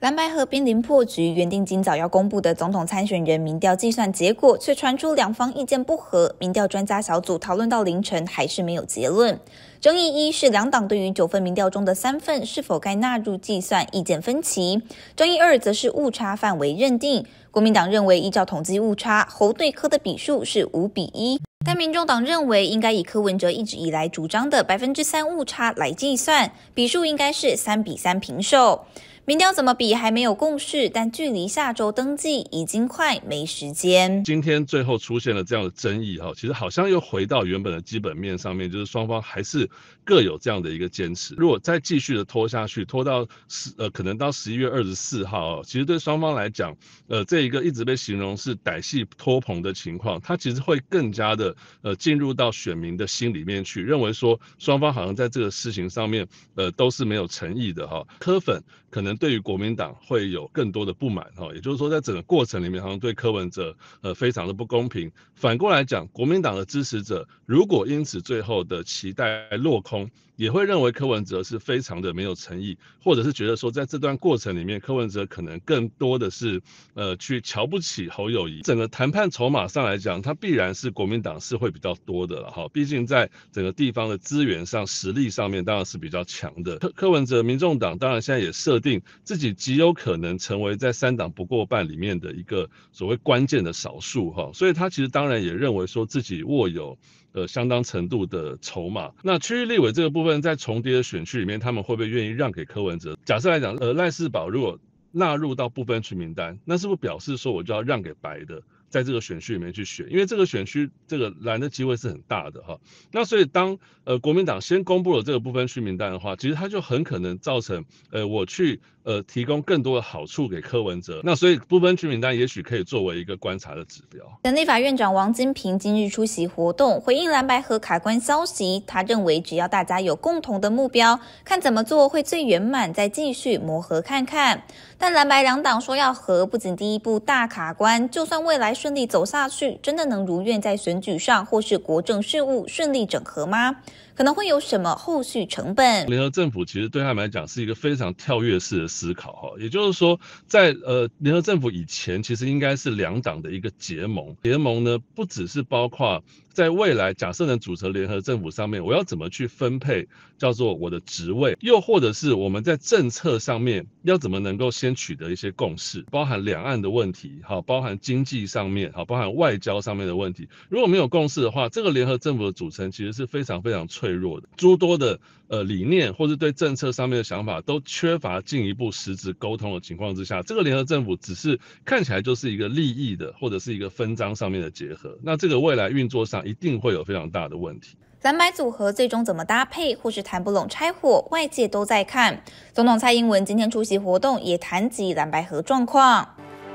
蓝白河濒临破局，原定今早要公布的总统参选人民调计算结果，却传出两方意见不合。民调专家小组讨论到凌晨，还是没有结论。争议一是两党对于九份民调中的三份是否该纳入计算意见分歧；争议二则是误差范围认定。国民党认为，依照统计误差，侯对柯的比数是五比一，但民众党认为应该以柯文哲一直以来主张的百分之三误差来计算，比数应该是三比三平手。民调怎么比还没有共识，但距离下周登记已经快没时间。今天最后出现了这样的争议哈，其实好像又回到原本的基本面上面，就是双方还是各有这样的一个坚持。如果再继续的拖下去，拖到十呃可能到十一月二十四号，其实对双方来讲，呃这。一个一直被形容是歹戏拖棚的情况，它其实会更加的呃进入到选民的心里面去，认为说双方好像在这个事情上面呃都是没有诚意的哈。柯粉可能对于国民党会有更多的不满哈，也就是说在整个过程里面好像对柯文哲呃非常的不公平。反过来讲，国民党的支持者如果因此最后的期待落空，也会认为柯文哲是非常的没有诚意，或者是觉得说在这段过程里面柯文哲可能更多的是呃。去瞧不起侯友谊，整个谈判筹码上来讲，他必然是国民党是会比较多的了哈。毕竟在整个地方的资源上、实力上面，当然是比较强的。柯柯文哲、民众党当然现在也设定自己极有可能成为在三党不过半里面的一个所谓关键的少数哈，所以他其实当然也认为说自己握有呃相当程度的筹码。那区域立委这个部分，在重叠的选区里面，他们会不会愿意让给柯文哲？假设来讲，呃赖世宝如果纳入到部分群名单，那是不是表示说我就要让给白的？在这个选区里面去选，因为这个选区这个蓝的机会是很大的哈。那所以当呃国民党先公布了这个不分区名单的话，其实它就很可能造成呃我去呃提供更多的好处给柯文哲。那所以不分区名单也许可以作为一个观察的指标。立法院院长王金平今日出席活动，回应蓝白和卡关消息，他认为只要大家有共同的目标，看怎么做会最圆满，再继续磨合看看。但蓝白两党说要和，不仅第一步大卡关，就算未来。顺利走下去，真的能如愿在选举上或是国政事务顺利整合吗？可能会有什么后续成本？联合政府其实对他们来讲是一个非常跳跃式的思考，哈，也就是说，在呃联合政府以前，其实应该是两党的一个结盟。联盟呢，不只是包括在未来假设能组成联合政府上面，我要怎么去分配叫做我的职位，又或者是我们在政策上面要怎么能够先取得一些共识，包含两岸的问题，哈，包含经济上面，哈，包含外交上面的问题。如果没有共识的话，这个联合政府的组成其实是非常非常脆。脆弱的诸多的呃理念，或是对政策上面的想法，都缺乏进一步实质沟通的情况之下，这个联合政府只是看起来就是一个利益的，或者是一个分赃上面的结合，那这个未来运作上一定会有非常大的问题。蓝白组合最终怎么搭配，或是谈不拢拆伙，外界都在看。总统蔡英文今天出席活动，也谈及蓝白合状况。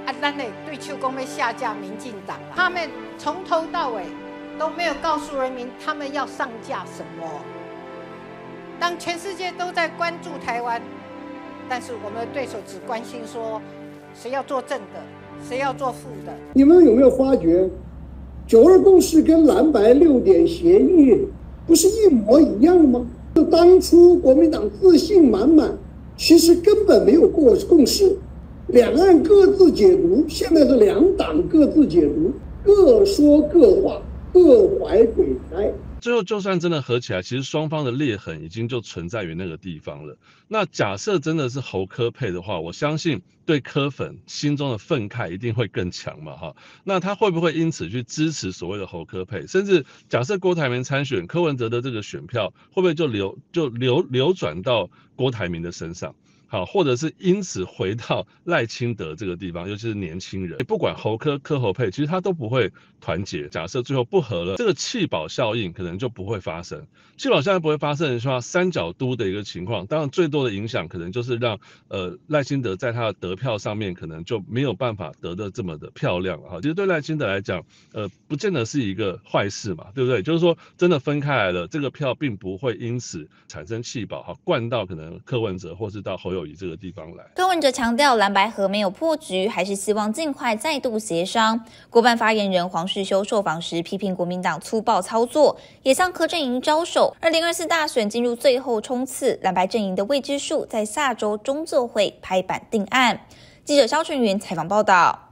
啊，咱的对秋公要下架民进党了，他们从头到尾。都没有告诉人民他们要上架什么。当全世界都在关注台湾，但是我们的对手只关心说谁要做正的，谁要做负的。你们有没有发觉，九二共识跟蓝白六点协议不是一模一样吗？就当初国民党自信满满，其实根本没有过共识。两岸各自解读，现在是两党各自解读，各说各话。各怀鬼胎，最后就算真的合起来，其实双方的裂痕已经就存在于那个地方了。那假设真的是侯科配的话，我相信对科粉心中的愤慨一定会更强嘛，哈。那他会不会因此去支持所谓的侯科配？甚至假设郭台铭参选，柯文哲的这个选票会不会就流就流流转到郭台铭的身上？好，或者是因此回到赖清德这个地方，尤其是年轻人，不管侯科科侯佩，其实他都不会团结。假设最后不合了，这个弃保效应可能就不会发生。弃保效应不会发生的话，三角都的一个情况，当然最多的影响可能就是让呃赖清德在他的得票上面可能就没有办法得的这么的漂亮了哈。其实对赖清德来讲，呃，不见得是一个坏事嘛，对不对？就是说真的分开来了，这个票并不会因此产生弃保哈，灌到可能柯文哲或是到侯。就以这个地方来。柯文哲强调，蓝白河没有破局，还是希望尽快再度协商。国办发言人黄世修受访时批评国民党粗暴操作，也向柯阵营招手。二零二四大选进入最后冲刺，蓝白阵营的未知数在下周中座会拍板定案。记者肖春云采访报道。